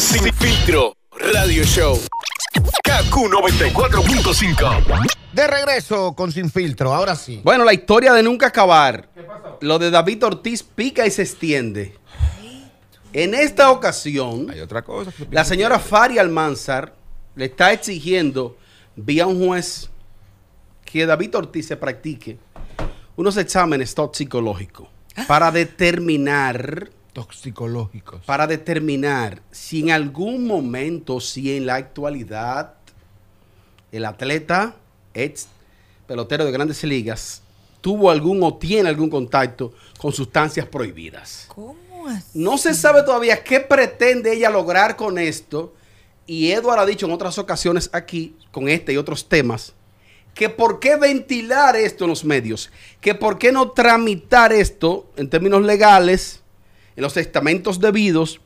Sin, filtro radio show. KQ94.5. De regreso con Sin Filtro, ahora sí. Bueno, la historia de nunca acabar. Lo de David Ortiz pica y se extiende. En esta ocasión, Hay otra cosa la señora Fari Almanzar le está exigiendo, vía un juez, que David Ortiz se practique unos exámenes toxicológicos ah. para determinar toxicológicos. Para determinar si en algún momento, si en la actualidad, el atleta, ex pelotero de grandes ligas, tuvo algún o tiene algún contacto con sustancias prohibidas. ¿Cómo así? No se sabe todavía qué pretende ella lograr con esto. Y Edward ha dicho en otras ocasiones aquí, con este y otros temas, que por qué ventilar esto en los medios, que por qué no tramitar esto en términos legales los estamentos debidos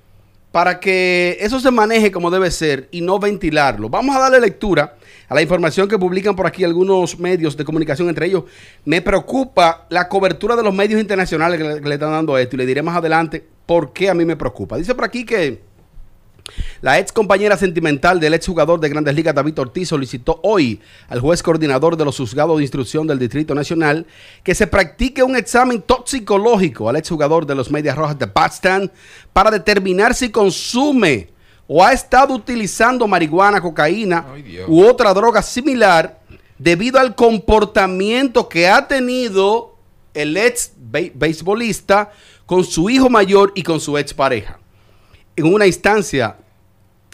para que eso se maneje como debe ser y no ventilarlo. Vamos a darle lectura a la información que publican por aquí algunos medios de comunicación, entre ellos me preocupa la cobertura de los medios internacionales que le, están dando esto y le diré más adelante por qué a mí me preocupa. Dice por aquí que la ex compañera sentimental del ex jugador de Grandes Ligas David Ortiz solicitó hoy al juez coordinador de los juzgados de instrucción del Distrito Nacional que se practique un examen toxicológico al ex jugador de los Medias Rojas de Boston para determinar si consume o ha estado utilizando marihuana, cocaína u otra droga similar debido al comportamiento que ha tenido el ex beisbolista con su hijo mayor y con su ex pareja en una instancia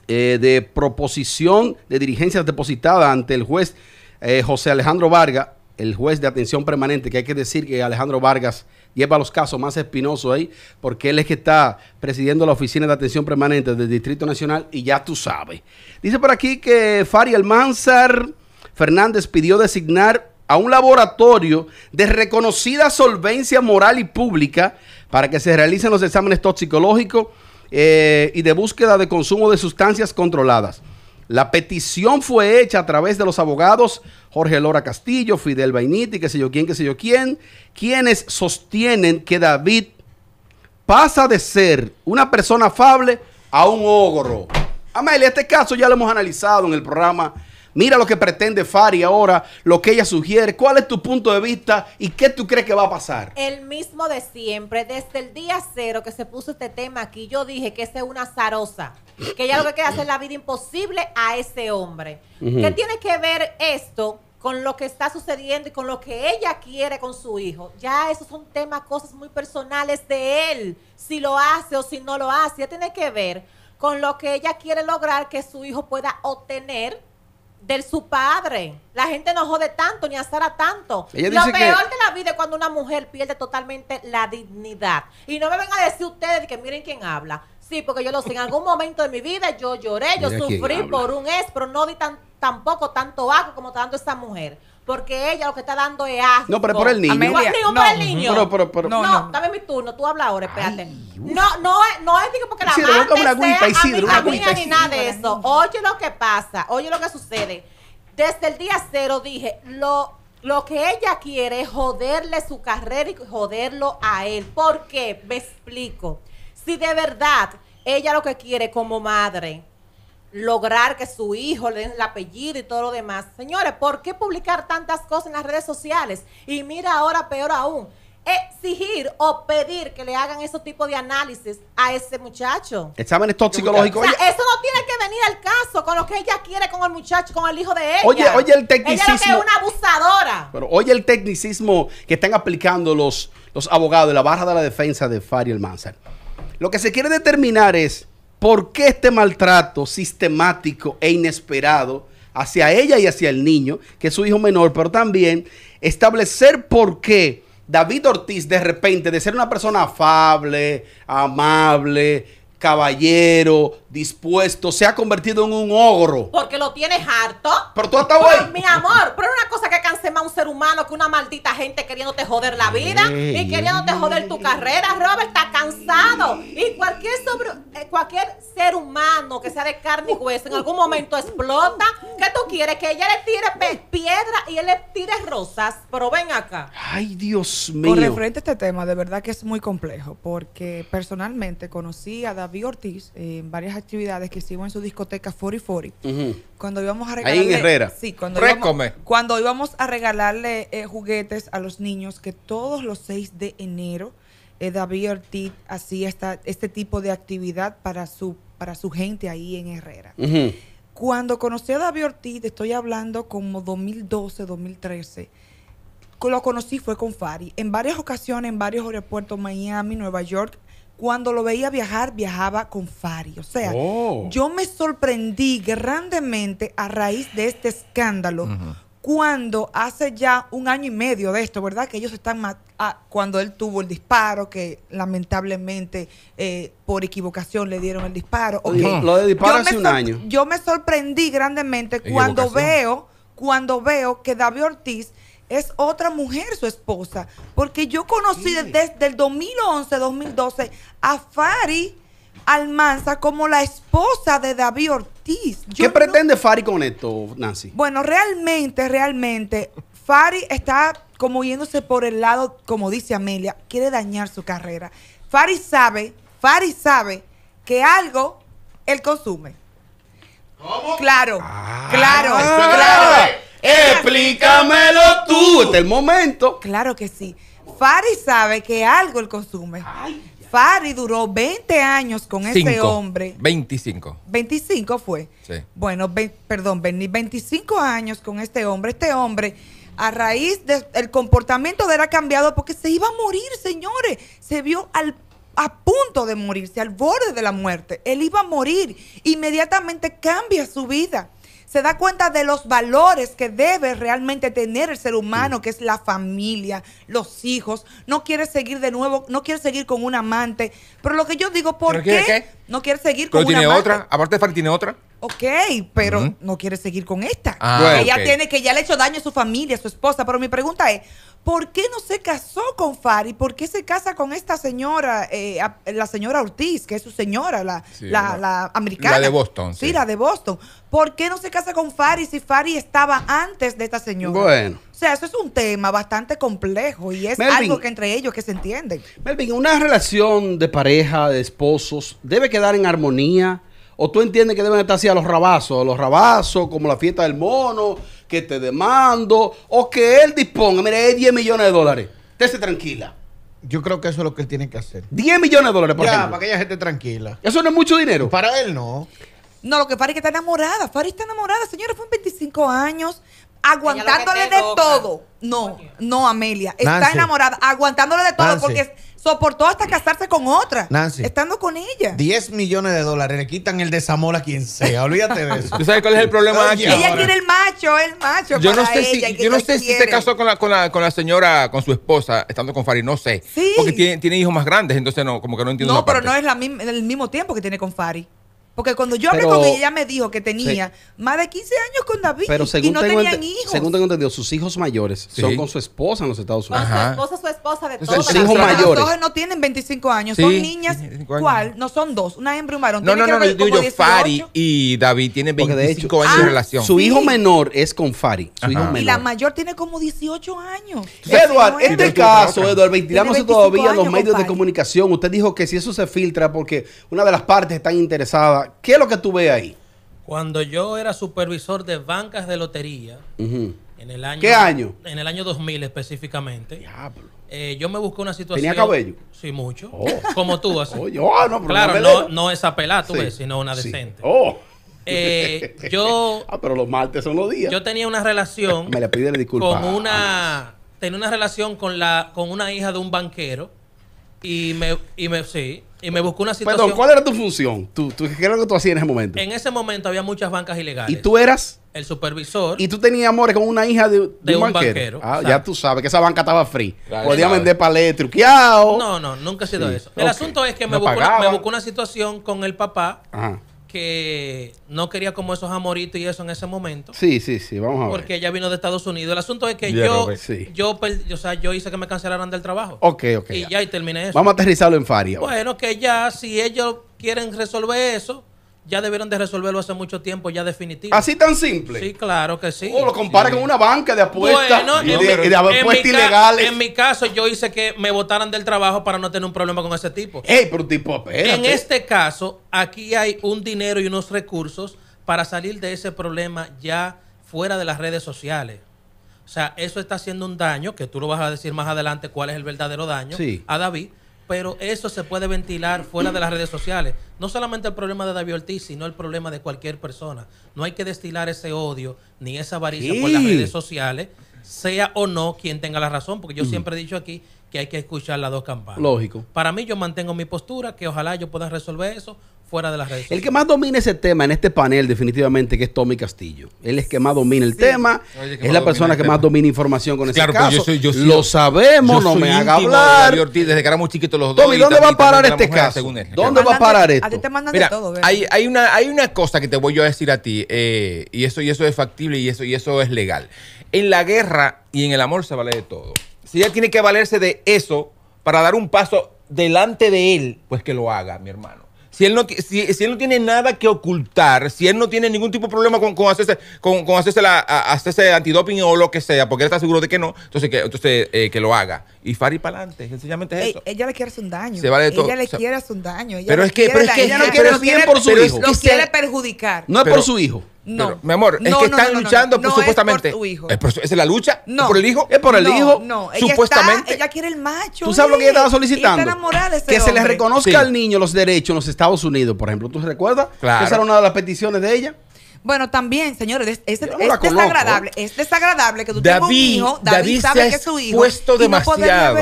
eh, de proposición de dirigencia depositada ante el juez eh, José Alejandro Vargas, el juez de atención permanente, que hay que decir que Alejandro Vargas lleva los casos más espinosos ahí, porque él es que está presidiendo la oficina de atención permanente del Distrito Nacional y ya tú sabes. Dice por aquí que Fari Almanzar Fernández pidió designar a un laboratorio de reconocida solvencia moral y pública para que se realicen los exámenes toxicológicos eh, y de búsqueda de consumo de sustancias controladas. La petición fue hecha a través de los abogados Jorge Lora Castillo, Fidel Bainiti, qué sé yo quién, qué sé yo quién, quienes sostienen que David pasa de ser una persona afable a un ogro. Amelia, este caso ya lo hemos analizado en el programa Mira lo que pretende Fari ahora, lo que ella sugiere. ¿Cuál es tu punto de vista y qué tú crees que va a pasar? El mismo de siempre. Desde el día cero que se puso este tema aquí, yo dije que esa es una zarosa. Que ella lo que quiere hacer la vida imposible a ese hombre. ¿Qué tiene que ver esto con lo que está sucediendo y con lo que ella quiere con su hijo. Ya esos son temas, cosas muy personales de él, si lo hace o si no lo hace. Ya tiene que ver con lo que ella quiere lograr que su hijo pueda obtener de su padre. La gente no jode tanto ni azara tanto. Lo peor de la vida es cuando una mujer pierde totalmente la dignidad. Y no me vengan a decir ustedes que miren quién habla. Sí, porque yo lo sé. En algún momento de mi vida yo lloré, yo sufrí por un ex, pero no di tan, tampoco tanto bajo como está dando esta mujer porque ella lo que está dando es asco. No, pero por el niño. No, no, por el niño. Pero, pero, pero. No, no, dame mi turno, tú habla ahora, espérate. no, no, no es digo porque la Isidro, madre una agüita, sea una ni nada de eso. Oye lo que pasa, oye lo que sucede. Desde el día cero dije, lo lo que ella quiere es joderle su carrera y joderlo a él. ¿Por qué? Me explico. Si de verdad ella lo que quiere como madre lograr que su hijo le den el apellido y todo lo demás. Señores, ¿por qué publicar tantas cosas en las redes sociales? Y mira ahora, peor aún, exigir o pedir que le hagan ese tipo de análisis a ese muchacho. Exámenes toxicológicos. eso no tiene que venir al caso con lo que ella quiere con el muchacho, con el hijo de ella. Oye, oye el tecnicismo. Ella es una abusadora. Pero oye el tecnicismo que están aplicando los, los abogados de la barra de la defensa de Fariel Manzar. Lo que se quiere determinar es ¿Por qué este maltrato sistemático e inesperado hacia ella y hacia el niño, que es su hijo menor, pero también establecer por qué David Ortiz de repente, de ser una persona afable, amable, caballero, dispuesto, se ha convertido en un ogro. Porque lo tienes harto. Pero tú hasta hoy. Mi amor, pero una cosa que canse más un ser humano que una maldita gente queriéndote joder la vida y queriéndote joder tu carrera. Robert está cansado. Y eh, cualquier, ser humano que sea de carne y hueso en algún momento explota. ¿Qué tú quieres? Que ella le tire piedra y él le tire rosas. Pero ven acá. Ay, Dios mío. Con referente a este tema, de verdad que es muy complejo. Porque personalmente conocí a David David Ortiz eh, en varias actividades que hicimos en su discoteca 4040. Cuando íbamos a regalarle. cuando, íbamos, cuando íbamos, a regalarle juguetes a los niños, que todos los 6 de enero eh, David Ortiz hacía esta, este tipo de actividad para su, para su gente ahí en Herrera. Cuando conocí a David Ortiz, estoy hablando como 2012, 2013 lo conocí fue con Fari. En varias ocasiones, en varios aeropuertos, Miami, Nueva York, cuando lo veía viajar, viajaba con Fari. O sea, oh. yo me sorprendí grandemente a raíz de este escándalo. Cuando hace ya un año y medio de esto, ¿verdad? Que ellos están más ah, cuando él tuvo el disparo, que lamentablemente eh, por equivocación le dieron el disparo. lo de disparo hace un año. Yo me sorprendí grandemente cuando veo, cuando veo que David Ortiz es otra mujer su esposa, porque yo conocí desde el 2011, 2012 a Fari Almanza como la esposa de David Ortiz. ¿Qué pretende Fari con esto, Nancy? Bueno, realmente, realmente, Fari está como yéndose por el lado, como dice Amelia, quiere dañar su carrera. Fari sabe, Fari sabe que algo él consume. ¿Cómo? Claro, ah. claro, claro. Explícamelo tú. Este es el momento. Claro que sí. Fari sabe que algo él consume. Fari duró 20 años con este hombre. 25. 25 fue. Bueno, perdón, 25 años con este hombre. Este hombre, a raíz del comportamiento de él ha cambiado porque se iba a morir, señores. Se vio al, a punto de morirse, al borde de la muerte. Él iba a morir. Inmediatamente cambia su vida se da cuenta de los valores que debe realmente tener el ser humano, que es la familia, los hijos, no quiere seguir de nuevo, no quiere seguir con un amante. Pero lo que yo digo, ¿por qué? No quiere seguir con tiene otra, aparte Fanny tiene otra. Ok, pero no quiere seguir con esta. Ah, ella tiene que ya le ha hecho daño a su familia, a su esposa. Pero mi pregunta es, ¿por qué no se casó con Fari? ¿Por qué se casa con esta señora, eh, la señora Ortiz, que es su señora, la, americana? La de Boston. Sí, la de Boston. ¿Por qué no se casa con Fari si Fari estaba antes de esta señora? Bueno. O sea, eso es un tema bastante complejo y es algo que entre ellos que se entienden. Melvin, una relación de pareja, de esposos, debe quedar en armonía ¿O tú entiendes que deben estar así a los rabazos? A los rabazos, como la fiesta del mono, que te demando, o que él disponga, mire, es 10 millones de dólares. se tranquila. Yo creo que eso es lo que él tiene que hacer. 10 millones de dólares, por ya, para que ella esté tranquila. Eso no es mucho dinero. Para él no. No, lo que Fari que está enamorada. Fari está enamorada. Señora, fue en 25 años aguantándole de todo. No, no, Amelia. Está enamorada, aguantándole de todo porque soportó hasta casarse con otra. Nancy. Estando con ella. 10 millones de dólares. Le quitan el desamor a quien sea. Olvídate de eso. ¿Tú sabes cuál es el problema de aquí? Ella quiere el macho, el macho. Yo no sé, si, yo no sé si se casó con la, con, la, señora, con su esposa, estando con Fari. No sé. Porque tiene, hijos más grandes, entonces no, como que no entiendo. No, pero no es el mismo tiempo que tiene con Fari. Porque cuando yo hablé con ella, ella me dijo que tenía más de 15 años con David pero según y no tenían hijos. Según tengo entendido, sus hijos mayores son con su esposa en los Estados Unidos. Ajá. su esposa, su esposa, de todos. Sus hijos mayores. no tienen 25 años. Son niñas, ¿cuál? No son dos. Una hembra y un varón. No, no, no, no, yo, Fari y David tienen 25 años de ah, relación. Su hijo menor es con Fari. Su hijo menor. Y la mayor tiene como 18 años. en este caso, Eduardo ventilamos todavía los medios de comunicación. Usted dijo que si eso se filtra porque una de las partes están interesadas ¿qué es lo que tú ves ahí? Cuando yo era supervisor de bancas de lotería, en el año, ¿qué año? En el año 2000 específicamente. Eh, yo me busqué una situación. ¿Tenía cabello? Sí, mucho. Oh. Como tú, así. Oh, claro, no, esa pelada, tú ves, sino una decente. Oh. Eh, yo. ah, pero los martes son los días. Yo tenía una relación. me le pide disculpa. Con una. Tenía una relación con, la, con una hija de un banquero. Y me, y me. Sí. Y me buscó una situación. Perdón, ¿cuál era tu función? ¿Tú, qué era lo que tú hacías en ese momento? En ese momento había muchas bancas ilegales. ¿Y tú eras? El supervisor. ¿Y tú tenías amores con una hija de, un, banquero? ah, ya tú sabes que esa banca estaba free. Podía vender paletes, truqueado. No, no, nunca ha sido eso. El asunto es que me, buscó una, me, buscó una, situación con el papá. Ajá que no quería como esos amoritos y eso en ese momento. Sí, sí, sí, vamos a ver. Porque ella vino de Estados Unidos. El asunto es que yo, yo, yo hice que me cancelaran del trabajo. Ok, ok. Y ya, ya y terminé eso. Vamos a aterrizarlo en Faria. Bueno, que ya, si ellos quieren resolver eso, ya debieron de resolverlo hace mucho tiempo, ya definitivo. ¿Así tan simple? Sí, claro que sí. O lo compara con una banca de apuestas de, apuestas ilegales. En mi caso, yo hice que me votaran del trabajo para no tener un problema con ese tipo. Ey, pero tipo, espérate. En este caso, aquí hay un dinero y unos recursos para salir de ese problema ya fuera de las redes sociales. O sea, eso está haciendo un daño, que tú lo vas a decir más adelante cuál es el verdadero daño a David, pero eso se puede ventilar fuera de las redes sociales. No solamente el problema de David Ortiz, sino el problema de cualquier persona. No hay que destilar ese odio ni esa avaricia por las redes sociales, sea o no quien tenga la razón, porque yo mm. siempre he dicho aquí que hay que escuchar las dos campanas. Lógico. Para mí yo mantengo mi postura, que ojalá yo pueda resolver eso fuera de las redes. El que más domina ese tema en este panel, definitivamente, que es Tommy Castillo. Él es que más domina el tema. es la persona que más domina información con ese caso. Yo soy, yo Lo sabemos, no me haga hablar. desde que éramos chiquitos los dos. Tommy, ¿dónde este va a parar este caso? ¿Dónde va a parar esto? A ti te mandan de todo. Hay, hay, una, hay una cosa que te voy yo a decir a ti, eh, y, eso, y eso es factible y eso, y eso es legal. En la guerra y en el amor se vale de todo. Si ella tiene que valerse de eso para dar un paso delante de él, pues que lo haga, mi hermano si él no, si, si él no tiene nada que ocultar, si él no tiene ningún tipo de problema con, con hacerse, con, con hacerse, la, hacerse antidoping o lo que sea, porque él está seguro de que no, entonces que, eh, que lo haga. Y Fari para adelante, sencillamente es eso. Ella le quiere hacer un daño. Se vale ella todo, le quiere hacer un daño. pero, es que, pero es que, ella no quiere bien por su hijo. Lo quiere perjudicar. No es por su hijo. No. mi amor, es que están luchando por, supuestamente. Es por tu hijo. ¿Es, la lucha? por el hijo? ¿Es por el hijo? No. Ella supuestamente. ella quiere el macho. ¿Tú sabes lo que ella estaba solicitando? que se le reconozca al niño los derechos en los Estados Unidos, por ejemplo. ¿Tú recuerdas? Claro. Esa era una de las peticiones de ella. Bueno, también, señores, es, es, desagradable. Es desagradable que tú tengas un hijo. David, se que es hijo. Expuesto demasiado.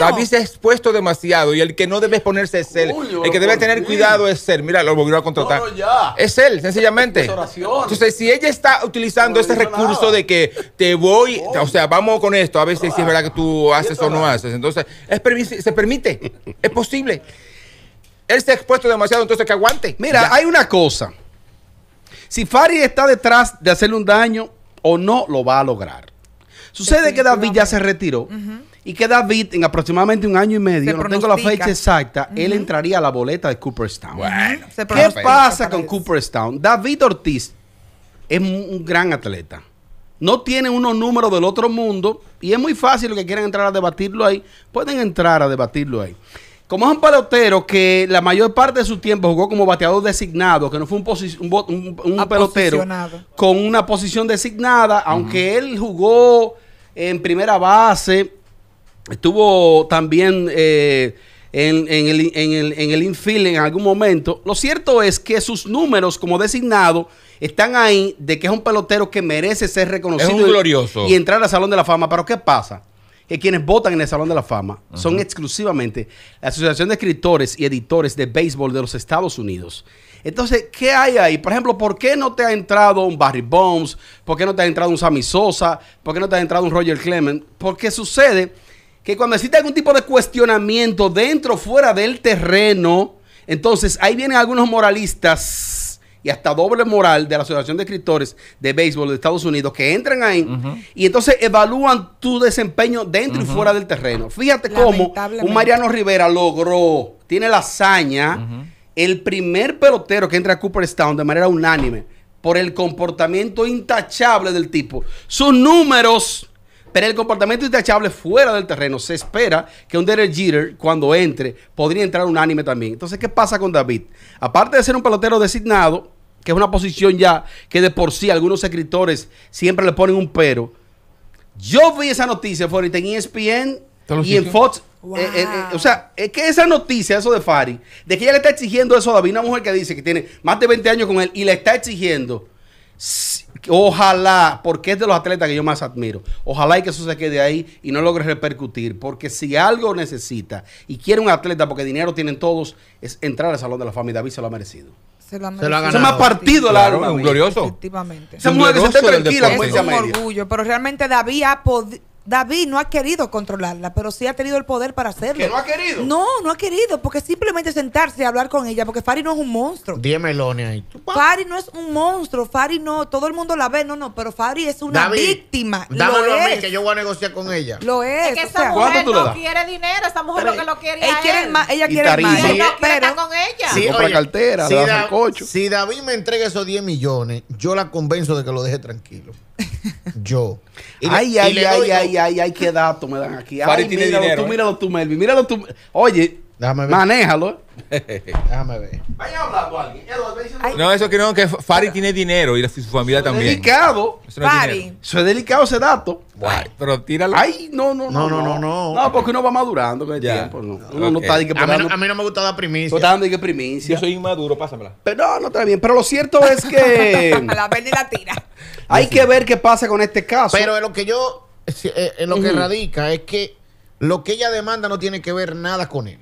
David se ha expuesto demasiado. Y el que no debe exponerse es él. el que debe tener cuidado es él. Mira, lo volvió a contratar. es él, sencillamente. Entonces, si ella está utilizando ese recurso de que te voy, o sea, vamos con esto, a ver si es verdad que tú haces o no haces. Entonces, se permite. es posible. Él se ha expuesto demasiado, entonces que aguante. Mira, hay una cosa. Si Fari está detrás de hacerle un daño o no, lo va a lograr. Sucede que David ya se retiró y que David en aproximadamente un año y medio, no tengo la fecha exacta, él entraría a la boleta de Cooperstown. Bueno, ¿Qué pasa con Cooperstown? David Ortiz es un gran atleta. No tiene unos números del otro mundo y es muy fácil lo que quieran entrar a debatirlo ahí, pueden entrar a debatirlo ahí. Como es un pelotero que la mayor parte de su tiempo jugó como bateador designado, que no fue un, un, pelotero con una posición designada, aunque él jugó en primera base, estuvo también eh, en, el, en, en infield en algún momento. Lo cierto es que sus números como designado están ahí de que es un pelotero que merece ser reconocido y entrar al Salón de la Fama. Pero ¿qué pasa? que quienes votan en el Salón de la Fama son exclusivamente la Asociación de Escritores y Editores de Béisbol de los Estados Unidos. Entonces, ¿qué hay ahí? Por ejemplo, ¿por qué no te ha entrado un Barry Bones? ¿Por qué no te ha entrado un Sammy Sosa? ¿Por qué no te ha entrado un Roger Clement? Porque sucede que cuando existe algún tipo de cuestionamiento dentro o fuera del terreno, entonces ahí vienen algunos moralistas y hasta doble moral de la Asociación de Escritores de Béisbol de Estados Unidos que entran ahí y entonces evalúan tu desempeño dentro y fuera del terreno. Fíjate cómo un Mariano Rivera logró, tiene la hazaña, el primer pelotero que entra a Cooperstown de manera unánime por el comportamiento intachable del tipo. Sus números pero el comportamiento intachable fuera del terreno se espera que un Derek Jeter cuando entre podría entrar unánime también. Entonces, ¿qué pasa con David? Aparte de ser un pelotero designado, que es una posición ya que de por sí algunos escritores siempre le ponen un pero. Yo vi esa noticia, fue en ESPN y en Fox. Eh, eh, eh, o sea, es que esa noticia, eso de Fari, de que ella le está exigiendo eso a David, una mujer que dice que tiene más de 20 años con él y le está exigiendo, ojalá, porque es de los atletas que yo más admiro, ojalá y que eso se quede ahí y no logre repercutir, porque si algo necesita y quiere un atleta, porque dinero tienen todos, es entrar al Salón de la Fama y David se lo ha merecido se lo, han se, lo ha ganado. se me ha partido la claro, arma, un glorioso. Efectivamente. Esa mujer que se esté tranquila, pues, es un orgullo, pero realmente David ha podido David no ha querido controlarla, pero sí ha tenido el poder para hacerlo. ¿Que no ha querido? No, no ha querido, porque simplemente sentarse y hablar con ella, porque Fari no es un monstruo. Diez melones ahí. Fari no es un monstruo, Fari no, todo el mundo la ve, no, no, pero Fari es una David, víctima. Dámelo a mí, que yo voy a negociar con ella. Lo es. Es que esa mujer no quiere dinero, esa mujer lo que lo quiere ella quiere más, ella quiere más. con ella. Sí, oye, cartera, si, si David me entrega esos diez millones, yo la convenzo de que lo deje tranquilo. Yo. ay, ay, ay, ay, ay, ay, qué dato me dan aquí. Fari tiene míralo, dinero, tú, ¿eh? míralo tú, Melvin. Míralo tú. Oye, Déjame ver. manéjalo. Déjame ver. hablando alguien. No, eso que no, que Fari tiene dinero y su familia también. Delicado. Eso es Fari. Eso es delicado ese dato. Bueno. pero tírala. Ay, no, no, no. No, no, no. No, no porque uno va madurando con el tiempo. No. no está que a, mí no, pues, a mí no me gusta dar primicia. dando que primicia. Yo soy inmaduro, pásamela. Pero no, no está bien. Pero lo cierto es que. la y la tira. Hay que ver qué pasa con este caso. Pero eh, en lo que yo. En lo que radica es que lo que ella demanda no tiene que ver nada con él.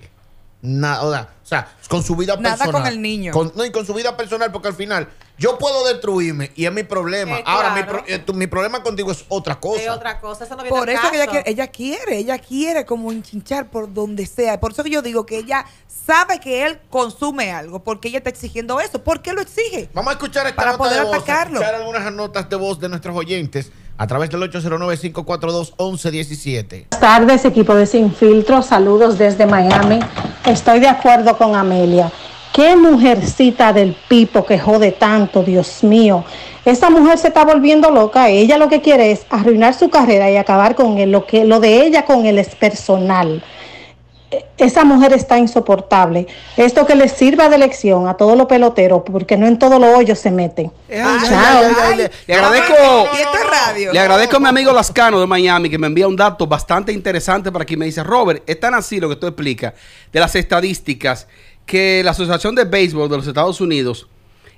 Nada, o sea, con su vida personal. Nada con el niño. no, y con su vida personal, porque al final yo puedo destruirme y es mi problema. Eh, Ahora, eh, mi, problema contigo es otra cosa. Es otra cosa, eso no viene Por eso que ella quiere, ella quiere, ella quiere como enchinchar por donde sea. Por eso que yo digo que ella sabe que él consume algo, porque ella está exigiendo eso. ¿Por qué lo exige? Vamos a escuchar Para poder de voz, escuchar algunas notas de voz de nuestros oyentes a través del 809-542-1117. Buenas tardes, equipo de Sin Filtro. Saludos desde Miami. Estoy de acuerdo con Amelia Qué mujercita del pipo que jode tanto, Dios mío. Esa mujer se está volviendo loca. Ella lo que quiere es arruinar su carrera y acabar con Lo, que, lo de ella con él es personal. Esa mujer está insoportable. Esto que le sirva de lección a todos los peloteros, porque no en todos los hoyos se meten. le, agradezco. Le agradezco a mi amigo Lascano de Miami que me envía un dato bastante interesante para que me dice, Robert, es tan así lo que tú explicas de las estadísticas que la Asociación de Béisbol de los Estados Unidos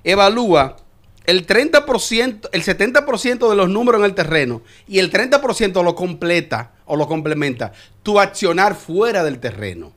evalúa el 30%, el 70% de los números en el terreno y el 30% lo completa o lo complementa tu accionar fuera del terreno.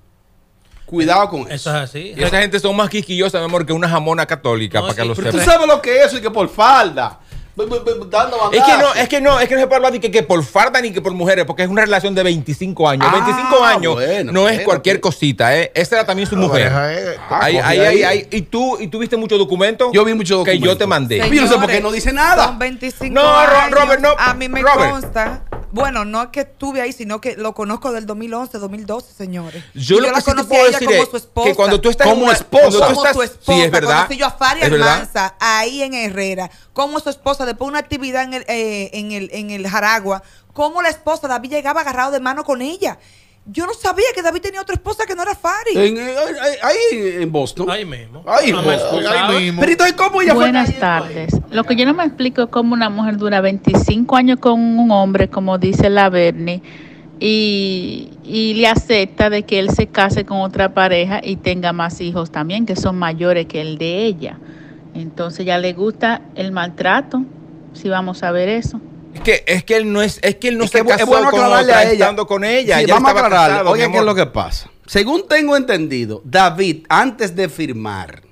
Cuidado con eso. Eso es así. Esa gente son más quisquillosa, mi amor, que una jamona católica para que los Tú sabes lo que es eso y que por falda es que no, es que no, es que no se puede hablar de que, por farda ni que por mujeres, porque es una relación de 25 años. 25 ah, años no es cualquier cosita, ¿eh? Esa era también su mujer. Eh, ah, ahí ¿Y tú, y tú viste muchos documentos? Yo vi muchos documentos. Que yo te mandé. no por no dice nada. Son 25 no, Robert, no. A mí me consta bueno, no es que estuve ahí, sino que lo conozco del 2011, 2012, señores. Yo, lo que la conocí a ella como su esposa. Que cuando tú estás como esposa, como tú esposa, sí, es verdad. Conocí yo a Faria ahí en Herrera cómo su esposa, después de una actividad en el, eh, en el, en el Jaragua, cómo la esposa David llegaba agarrado de mano con ella. Yo no sabía que David tenía otra esposa que no era Fari. En, eh, ahí, en Boston. Ahí mismo. Ahí, mismo. Pero ¿cómo ella Buenas tardes. Lo que yo no me explico es cómo una mujer dura 25 años con un hombre, como dice la Bernie, y, y le acepta de que él se case con otra pareja y tenga más hijos también, que son mayores que el de ella. Entonces ya le gusta el maltrato, si vamos a ver eso. Es que, es que él no es, es que él no se casó es con a ella. con ella. vamos a aclararle. Oye, ¿qué es lo que pasa? Según tengo entendido, David, antes de firmar,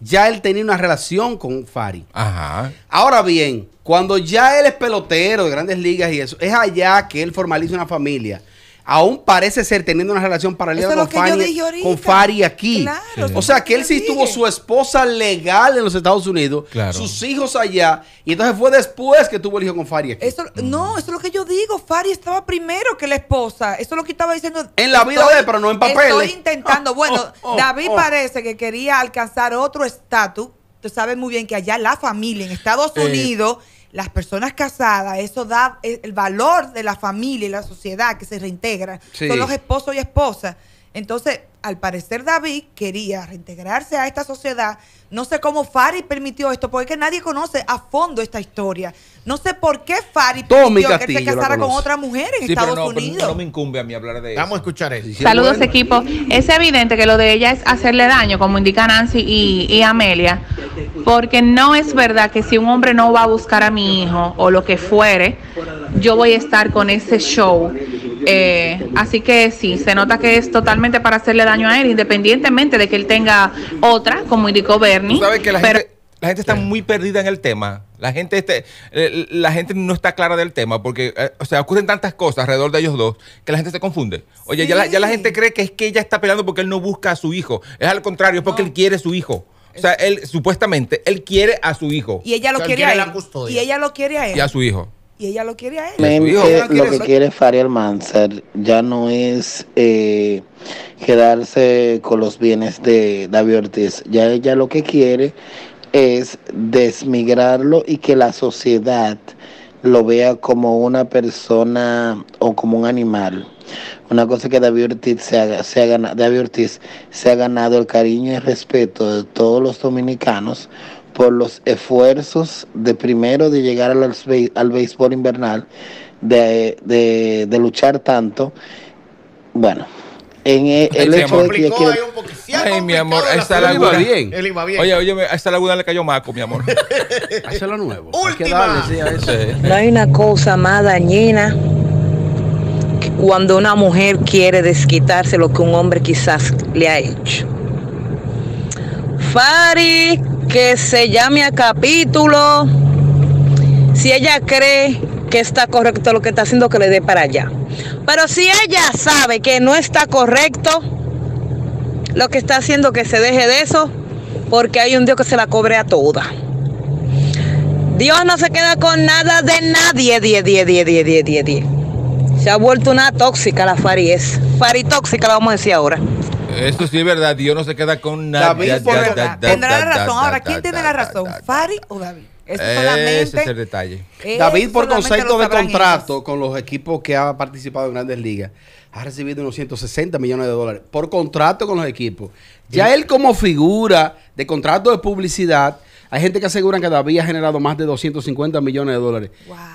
ya él tenía una relación con Fari. Ajá. Ahora bien, cuando ya él es pelotero de grandes ligas y eso, es allá que él formaliza una familia aún parece ser teniendo una relación paralela con, Fari aquí. O sea que él sí tuvo su esposa legal en los Estados Unidos, sus hijos allá, y entonces fue después que tuvo el hijo con Fari aquí. no, eso es lo que yo digo. Fari estaba primero que la esposa. Eso es lo que estaba diciendo. En la vida de él, pero no en papel. Estoy intentando. Bueno, oh, oh, David oh. parece que quería alcanzar otro estatus. Tú sabes muy bien que allá la familia en Estados eh, Unidos las personas casadas, eso da eh, el valor de la familia y la sociedad que se reintegra. Son los esposos y esposas. Entonces, al parecer David quería reintegrarse a esta sociedad, no sé cómo Fari permitió esto, porque es que nadie conoce a fondo esta historia. No sé por qué Fari permitió que se casara con otra mujer en Estados Unidos. no me incumbe a mí hablar de eso. Vamos a escuchar eso. Saludos, equipo. Es evidente que lo de ella es hacerle daño, como indica Nancy y Amelia, porque no es verdad que si un hombre no va a buscar a mi hijo o lo que fuere, yo voy a estar con ese show eh, así que sí, se nota que es totalmente para hacerle daño a él, independientemente de que él tenga otra, como indicó Bernie. ¿Sabes que la, gente, está muy perdida en el tema? La gente, este, eh, la gente no está clara del tema porque eh, ocurren tantas cosas alrededor de ellos dos que la gente se confunde. Oye, ya, la, gente cree que es que ella está peleando porque él no busca a su hijo. Es al contrario, es porque él quiere a su hijo. O sea, él supuestamente, él quiere a su hijo. Y ella lo quiere, a él. Y ella lo quiere a él. Y a su hijo ella lo quiere a él. Eh, lo que quiere Fariel Mansar ya no es eh, quedarse con los bienes de David Ortiz, ya ella lo que quiere es desmigrarlo y que la sociedad lo vea como una persona o como un animal. Una cosa que David Ortiz se ha, se ganado, David Ortiz se ha ganado el cariño y el respeto de todos los dominicanos por los esfuerzos de primero de llegar al, al béisbol invernal, de, de, luchar tanto. Bueno, en e-, el, hecho de que Ay, mi amor, a esta laguna. Bien. Oye, oye, a esta laguna le cayó maco, mi amor. Hazlo nuevo. No hay una cosa más dañina cuando una mujer quiere desquitarse lo que un hombre quizás le ha hecho. Fari que se llame a capítulo. Si ella cree que está correcto lo que está haciendo, que le dé para allá. Pero si ella sabe que no está correcto lo que está haciendo, que se deje de eso, porque hay un Dios que se la cobre a toda. Dios no se queda con nada de nadie, 10 10 10 10 10 10 10. Se ha vuelto una tóxica la Fari es. Fari la vamos a decir ahora. Eso sí es verdad. Dios no se queda con nadie. David tendrá la razón. Ahora, ¿quién tiene la razón? ¿Fari o David? ese es el detalle. David, por concepto de contrato con los equipos que ha participado en grandes ligas, ha recibido unos 160 millones de dólares por contrato con los equipos. Ya él como figura de contrato de publicidad, hay gente que asegura que David ha generado más de 250 millones de dólares.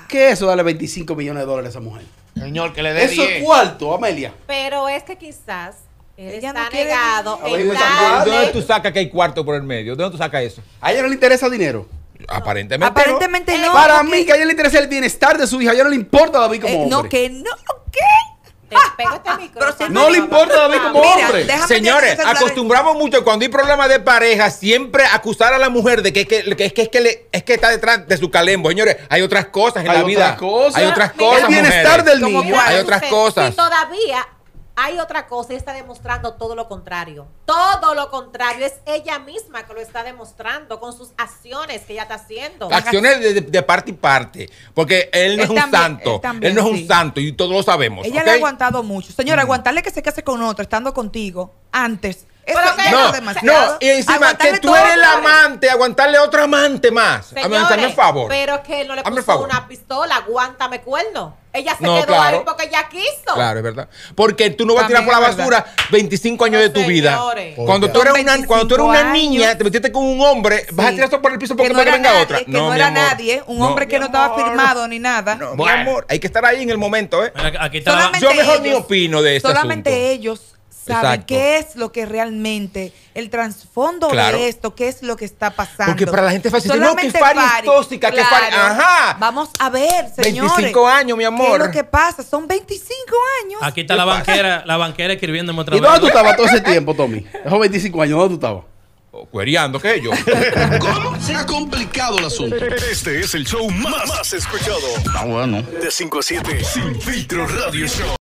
¿Qué es eso darle 25 millones de dólares a esa mujer? Señor, que le dé Eso es cuarto, Amelia. Pero es que quizás ella está dónde tú sacas que hay cuarto por el medio? ¿De dónde tú sacas eso? A ella no le interesa dinero. Aparentemente. Aparentemente no. Para mí, que a ella le interesa el bienestar de su hija. A ella no le importa a David como eh, hombre. no, que no, ¿qué? Este ah, no le importa a David como hombre. Señores, acostumbramos mucho cuando hay problemas de pareja siempre acusar a la mujer de que es que, le- es que está detrás de su calembo. Señores, hay otras cosas en Hay la vida. cosas. Hay otras cosas. el bienestar del niño. Hay otras cosas. Y todavía hay otra cosa y está demostrando todo lo contrario. Todo lo contrario. Es ella misma que lo está demostrando con sus acciones que ella está haciendo. Acciones de, parte y parte. Porque él no es un santo. Él, no es un santo y todos lo sabemos. Ella lo ha aguantado mucho. Señora, aguantarle que se case con otro estando contigo antes eso lo no, es demasiado. No, y encima que tú eres el amante, aguantarle otro amante más. Aguantarme el favor. Pero que no le puso una pistola, aguántame cuerno. Ella se quedó ahí porque ella quiso. Claro, es verdad. Porque tú no vas a tirar por la basura 25 años de tu vida. cuando tú, eras una, cuando tú niña, te metiste con un hombre, vas a tirar eso por el piso porque que no venga otra. Que no, era nadie, un hombre que no estaba firmado ni nada. No, mi amor, hay que estar ahí en el momento, ¿eh? aquí está. Yo mejor ni opino de eso. Este Solamente ellos sabe qué es lo que realmente, el trasfondo de esto, qué es lo que está pasando. Porque para la gente es fácil decir, no, que Fari tóxica, que ajá. Vamos a ver, señores. 25 años, mi amor. ¿Qué es lo que pasa? Son 25 años. Aquí está la banquera, la banquera escribiéndome otra vez. ¿Y dónde tú estabas todo ese tiempo, Tommy? Esos 25 años, ¿dónde tú estabas? Oh, cuereando qué yo. ¿Cómo? Se ha complicado el asunto. Este es el show más, más escuchado. Ah, bueno. De 5 a 7. Sin filtro radio show.